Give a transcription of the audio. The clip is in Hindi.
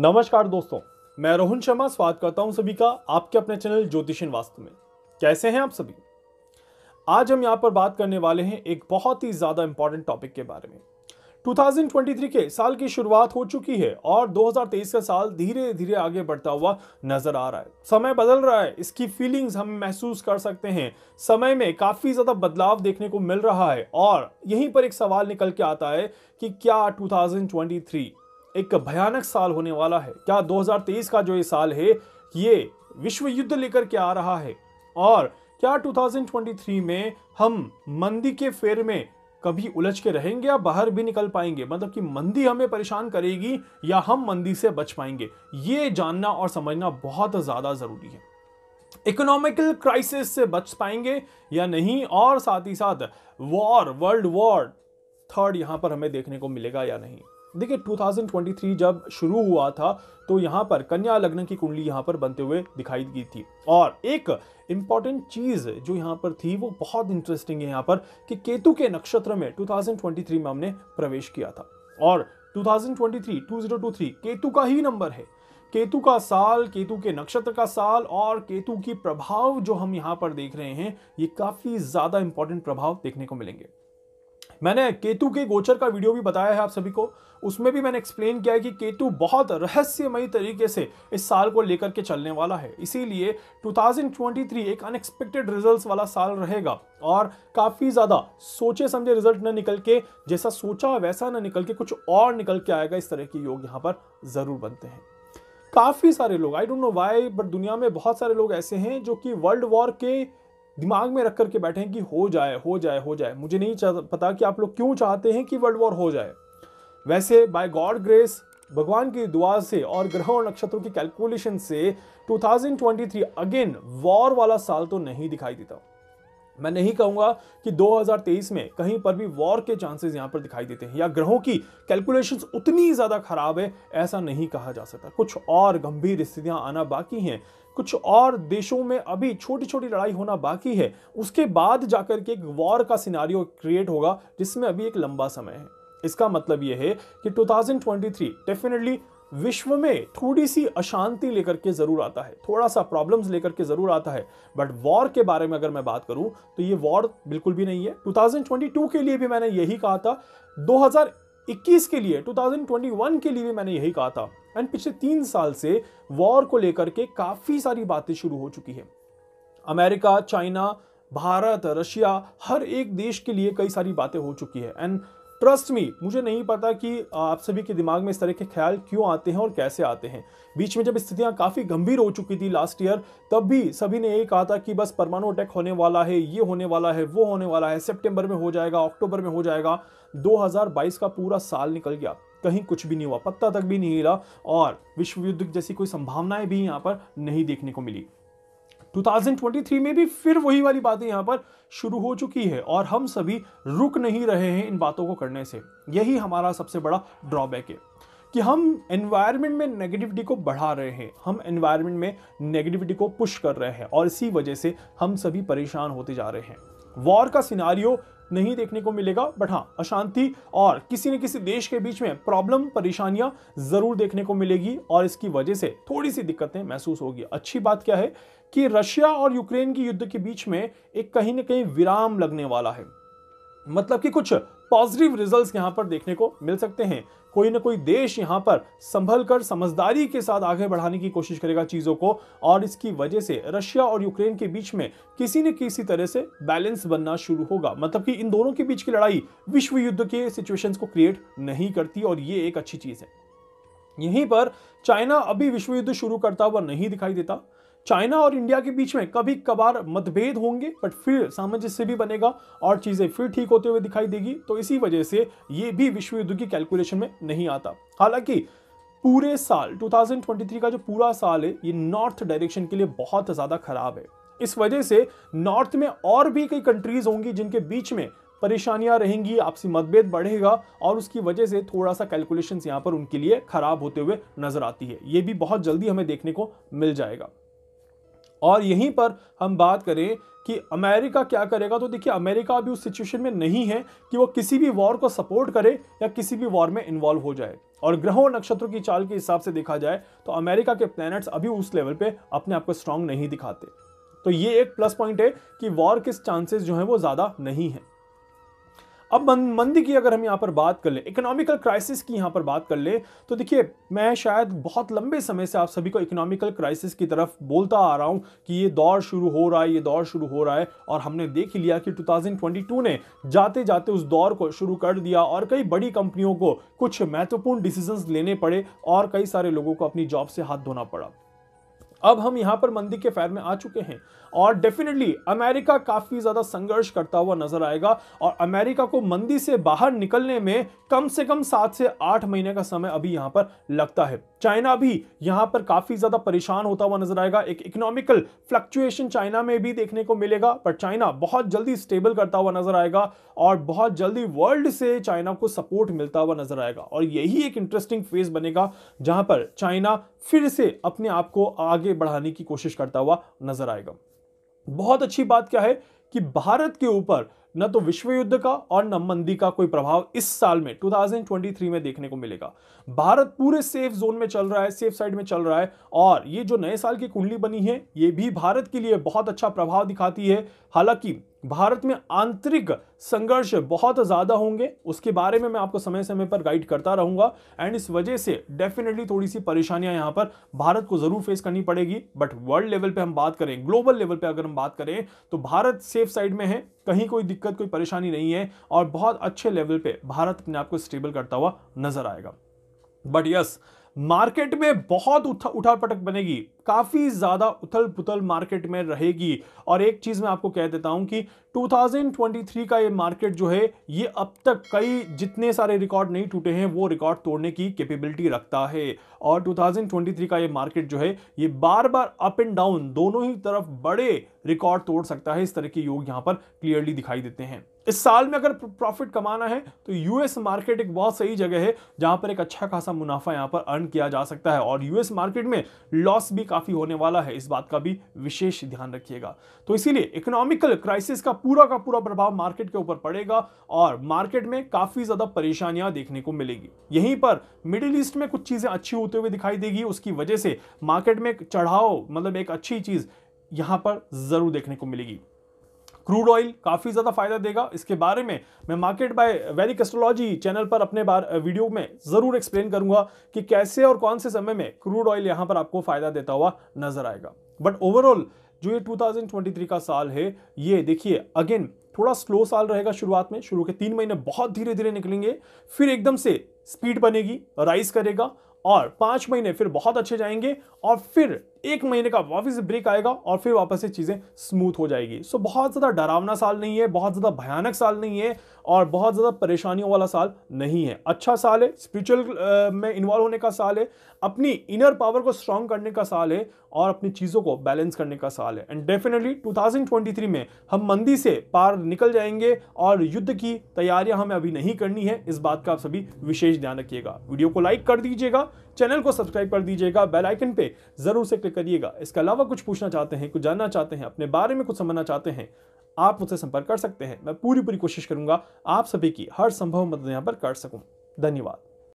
नमस्कार दोस्तों मैं रोहन शर्मा स्वागत करता हूं सभी का आपके अपने चैनल ज्योतिषिन वास्तु में कैसे हैं आप सभी आज हम यहां पर बात करने वाले हैं एक बहुत ही ज़्यादा इंपॉर्टेंट टॉपिक के बारे में 2023 के साल की शुरुआत हो चुकी है और 2023 का साल धीरे धीरे आगे बढ़ता हुआ नजर आ रहा है समय बदल रहा है इसकी फीलिंग्स हम महसूस कर सकते हैं समय में काफ़ी ज़्यादा बदलाव देखने को मिल रहा है और यहीं पर एक सवाल निकल के आता है कि क्या 2023 एक भयानक साल होने वाला है क्या 2023 का जो ये साल है ये विश्व युद्ध लेकर के आ रहा है और क्या 2023 में हम मंदी के फेर में कभी उलझ के रहेंगे या बाहर भी निकल पाएंगे मतलब कि मंदी हमें परेशान करेगी या हम मंदी से बच पाएंगे ये जानना और समझना बहुत ज़्यादा ज़रूरी है इकोनॉमिकल क्राइसिस से बच पाएंगे या नहीं और साथ ही साथ वॉर वर्ल्ड वॉर थर्ड यहां पर हमें देखने को मिलेगा या नहीं देखिए 2023 जब शुरू हुआ था तो यहाँ पर कन्या लग्न की कुंडली यहाँ पर बनते हुए दिखाई दी थी और एक इम्पॉर्टेंट चीज़ जो यहाँ पर थी वो बहुत इंटरेस्टिंग है यहाँ पर कि केतु के नक्षत्र में 2023 में हमने प्रवेश किया था और 2023 2023 केतु का ही नंबर है केतु का साल केतु के नक्षत्र का साल और केतु की प्रभाव जो हम यहाँ पर देख रहे हैं ये काफ़ी ज़्यादा इंपॉर्टेंट प्रभाव देखने को मिलेंगे मैंने केतु के गोचर का वीडियो भी बताया है आप सभी को उसमें भी मैंने एक्सप्लेन किया है कि केतु बहुत रहस्यमयी तरीके से इस साल को लेकर के चलने वाला है इसीलिए 2023 एक अनएक्सपेक्टेड रिजल्ट्स वाला साल रहेगा और काफ़ी ज़्यादा सोचे समझे रिजल्ट न निकल के जैसा सोचा वैसा न निकल के कुछ और निकल के आएगा इस तरह के योग यहाँ पर ज़रूर बनते हैं काफ़ी सारे लोग I don't know why but दुनिया में बहुत सारे लोग ऐसे हैं जो कि वर्ल्ड वॉर के दिमाग में रख करके बैठे कि हो जाए हो जाए हो जाए मुझे नहीं पता कि आप लोग क्यों चाहते हैं कि वर्ल्ड वॉर हो जाए वैसे बाय गॉड ग्रेस भगवान की दुआ से और ग्रहों और नक्षत्रों की कैलकुलेशन से 2023 अगेन वॉर वाला साल तो नहीं दिखाई देता मैं नहीं कहूंगा कि 2023 में कहीं पर भी वॉर के चांसेस यहां पर दिखाई देते हैं या ग्रहों की कैलकुलेशंस उतनी ज़्यादा खराब है ऐसा नहीं कहा जा सकता कुछ और गंभीर स्थितियां आना बाकी हैं कुछ और देशों में अभी छोटी छोटी लड़ाई होना बाकी है उसके बाद जाकर के एक वॉर का सिनारियो क्रिएट होगा जिसमें अभी एक लंबा समय है इसका मतलब यह है कि 2023 डेफिनेटली विश्व में थोड़ी सी अशांति लेकर के जरूर आता है थोड़ा सा प्रॉब्लम्स लेकर के जरूर आता है बट वॉर के बारे में अगर मैं बात करूं तो ये वॉर बिल्कुल भी नहीं है 2022 के लिए भी मैंने यही कहा था 2021 के लिए 2021 के लिए भी मैंने यही कहा था एंड पिछले तीन साल से वॉर को लेकर के काफ़ी सारी बातें शुरू हो चुकी है अमेरिका चाइना भारत रशिया हर एक देश के लिए कई सारी बातें हो चुकी है एंड ट्रस्ट मी मुझे नहीं पता कि आप सभी के दिमाग में इस तरह के ख्याल क्यों आते हैं और कैसे आते हैं बीच में जब स्थितियां काफ़ी गंभीर हो चुकी थी लास्ट ईयर तब भी सभी ने यही कहा था कि बस परमाणु अटैक होने वाला है ये होने वाला है वो होने वाला है सेप्टेम्बर में हो जाएगा अक्टूबर में हो जाएगा दो का पूरा साल निकल गया कहीं कुछ भी नहीं हुआ पत्ता तक भी नहीं हिला और विश्व युद्ध जैसी कोई संभावनाएं भी यहाँ पर नहीं देखने को मिली 2023 में भी फिर वही वाली बातें यहाँ पर शुरू हो चुकी है और हम सभी रुक नहीं रहे हैं इन बातों को करने से यही हमारा सबसे बड़ा ड्रॉबैक है कि हम एनवायरनमेंट में नेगेटिविटी को बढ़ा रहे हैं हम एनवायरनमेंट में नेगेटिविटी को पुश कर रहे हैं और इसी वजह से हम सभी परेशान होते जा रहे हैं वॉर का सिनारियो नहीं देखने को मिलेगा बट हाँ अशांति और किसी न किसी देश के बीच में प्रॉब्लम परेशानियां जरूर देखने को मिलेगी और इसकी वजह से थोड़ी सी दिक्कतें महसूस होगी अच्छी बात क्या है कि रशिया और यूक्रेन के युद्ध के बीच में एक कहीं ना कहीं विराम लगने वाला है मतलब कि कुछ पॉजिटिव रिजल्ट्स यहाँ पर देखने को मिल सकते हैं कोई ना कोई देश यहाँ पर संभल कर समझदारी के साथ आगे बढ़ाने की कोशिश करेगा चीज़ों को और इसकी वजह से रशिया और यूक्रेन के बीच में किसी न किसी तरह से बैलेंस बनना शुरू होगा मतलब कि इन दोनों के बीच की लड़ाई विश्व युद्ध के सिचुएशंस को क्रिएट नहीं करती और ये एक अच्छी चीज़ है यहीं पर चाइना अभी विश्व युद्ध शुरू करता हुआ नहीं दिखाई देता चाइना और इंडिया के बीच में कभी कभार मतभेद होंगे बट फिर सामंजस्य भी बनेगा और चीज़ें फिर ठीक होते हुए दिखाई देगी तो इसी वजह से ये भी विश्व युद्ध की कैलकुलेशन में नहीं आता हालांकि पूरे साल 2023 का जो पूरा साल है ये नॉर्थ डायरेक्शन के लिए बहुत ज़्यादा खराब है इस वजह से नॉर्थ में और भी कई कंट्रीज होंगी जिनके बीच में परेशानियां रहेंगी आपसी मतभेद बढ़ेगा और उसकी वजह से थोड़ा सा कैलकुलेशन यहाँ पर उनके लिए खराब होते हुए नजर आती है ये भी बहुत जल्दी हमें देखने को मिल जाएगा और यहीं पर हम बात करें कि अमेरिका क्या करेगा तो देखिए अमेरिका अभी उस सिचुएशन में नहीं है कि वो किसी भी वॉर को सपोर्ट करे या किसी भी वॉर में इन्वॉल्व हो जाए और ग्रहों नक्षत्रों की चाल के हिसाब से देखा जाए तो अमेरिका के प्लैनेट्स अभी उस लेवल पे अपने आप को स्ट्रांग नहीं दिखाते तो ये एक प्लस पॉइंट है कि वॉर के चांसेस जो हैं वो ज़्यादा नहीं हैं अब मंदी की अगर हम यहाँ पर बात कर लें इकोनॉमिकल क्राइसिस की यहाँ पर बात कर लें तो देखिए मैं शायद बहुत लंबे समय से आप सभी को इकोनॉमिकल क्राइसिस की तरफ बोलता आ रहा हूँ कि ये दौर शुरू हो रहा है ये दौर शुरू हो रहा है और हमने देख ही लिया कि 2022 ने जाते जाते उस दौर को शुरू कर दिया और कई बड़ी कंपनियों को कुछ महत्वपूर्ण डिसीजन लेने पड़े और कई सारे लोगों को अपनी जॉब से हाथ धोना पड़ा अब हम यहां पर मंदी के फैर में आ चुके हैं और डेफिनेटली अमेरिका काफ़ी ज़्यादा संघर्ष करता हुआ नजर आएगा और अमेरिका को मंदी से बाहर निकलने में कम से कम सात से आठ महीने का समय अभी यहां पर लगता है चाइना भी यहां पर काफ़ी ज़्यादा परेशान होता हुआ नजर आएगा एक इकोनॉमिकल फ्लक्चुएशन चाइना में भी देखने को मिलेगा पर चाइना बहुत जल्दी स्टेबल करता हुआ नजर आएगा और बहुत जल्दी वर्ल्ड से चाइना को सपोर्ट मिलता हुआ नजर आएगा और यही एक इंटरेस्टिंग फेज बनेगा जहां पर चाइना फिर से अपने आप को आगे बढ़ाने की कोशिश करता हुआ नजर आएगा बहुत अच्छी बात क्या है कि भारत के ऊपर न तो विश्व युद्ध का और न मंदी का कोई प्रभाव इस साल में 2023 में देखने को मिलेगा भारत पूरे सेफ जोन में चल रहा है सेफ साइड में चल रहा है और ये जो नए साल की कुंडली बनी है ये भी भारत के लिए बहुत अच्छा प्रभाव दिखाती है हालांकि भारत में आंतरिक संघर्ष बहुत ज़्यादा होंगे उसके बारे में मैं आपको समय समय पर गाइड करता रहूंगा एंड इस वजह से डेफिनेटली थोड़ी सी परेशानियां यहाँ पर भारत को ज़रूर फेस करनी पड़ेगी बट वर्ल्ड लेवल पे हम बात करें ग्लोबल लेवल पे अगर हम बात करें तो भारत सेफ साइड में है कहीं कोई दिक्कत कोई परेशानी नहीं है और बहुत अच्छे लेवल पर भारत अपने आप को स्टेबल करता हुआ नजर आएगा बट यस मार्केट में बहुत उठा उठापटक बनेगी काफ़ी ज़्यादा उथल पुथल मार्केट में रहेगी और एक चीज़ मैं आपको कह देता हूँ कि 2023 का ये मार्केट जो है ये अब तक कई जितने सारे रिकॉर्ड नहीं टूटे हैं वो रिकॉर्ड तोड़ने की कैपेबिलिटी रखता है और 2023 का ये मार्केट जो है ये बार बार अप एंड डाउन दोनों ही तरफ बड़े रिकॉर्ड तोड़ सकता है इस तरह के योग यहाँ पर क्लियरली दिखाई देते हैं इस साल में अगर प्रॉफिट कमाना है तो यूएस मार्केट एक बहुत सही जगह है जहां पर एक अच्छा खासा मुनाफा यहाँ पर अर्न किया जा सकता है और यूएस मार्केट में लॉस भी काफ़ी काफ़ी होने वाला है इस बात का भी विशेष ध्यान रखिएगा तो इसीलिए इकोनॉमिकल क्राइसिस का पूरा का पूरा प्रभाव मार्केट के ऊपर पड़ेगा और मार्केट में काफ़ी ज़्यादा परेशानियां देखने को मिलेगी यहीं पर मिडिल ईस्ट में कुछ चीज़ें अच्छी होते हुए दिखाई देगी उसकी वजह से मार्केट में चढ़ाव मतलब एक अच्छी चीज़ यहां पर ज़रूर देखने को मिलेगी क्रूड ऑयल काफ़ी ज़्यादा फायदा देगा इसके बारे में मैं market by Vedic astrology channel पर अपने बार वीडियो में ज़रूर एक्सप्लेन करूंगा कि कैसे और कौन से समय में क्रूड ऑयल यहाँ पर आपको फ़ायदा देता हुआ नजर आएगा बट ओवरऑल जो ये 2023 का साल है ये देखिए अगेन थोड़ा स्लो साल रहेगा शुरुआत में शुरू के तीन महीने बहुत धीरे धीरे निकलेंगे फिर एकदम से स्पीड बनेगी राइज करेगा और पाँच महीने फिर बहुत अच्छे जाएंगे और फिर एक महीने का वापस ब्रेक आएगा और फिर वापस से चीज़ें स्मूथ हो जाएगी सो बहुत ज़्यादा डरावना साल नहीं है बहुत ज़्यादा भयानक साल नहीं है और बहुत ज़्यादा परेशानियों वाला साल नहीं है अच्छा साल है स्पिरिचुअल में इन्वॉल्व होने का साल है अपनी इनर पावर को स्ट्रांग करने का साल है और अपनी चीज़ों को बैलेंस करने का साल है एंड डेफिनेटली 2023 में हम मंदी से पार निकल जाएंगे और युद्ध की तैयारियां हमें अभी नहीं करनी है इस बात का आप सभी विशेष ध्यान रखिएगा वीडियो को लाइक कर दीजिएगा चैनल को सब्सक्राइब कर दीजिएगा बेल आइकन पे जरूर से क्लिक करिएगा इसके अलावा कुछ पूछना चाहते हैं कुछ जानना चाहते हैं अपने बारे में कुछ समझना चाहते हैं आप मुझसे संपर्क कर सकते हैं मैं पूरी पूरी कोशिश करूंगा आप सभी की हर संभव मदद यहाँ पर कर सकूँ धन्यवाद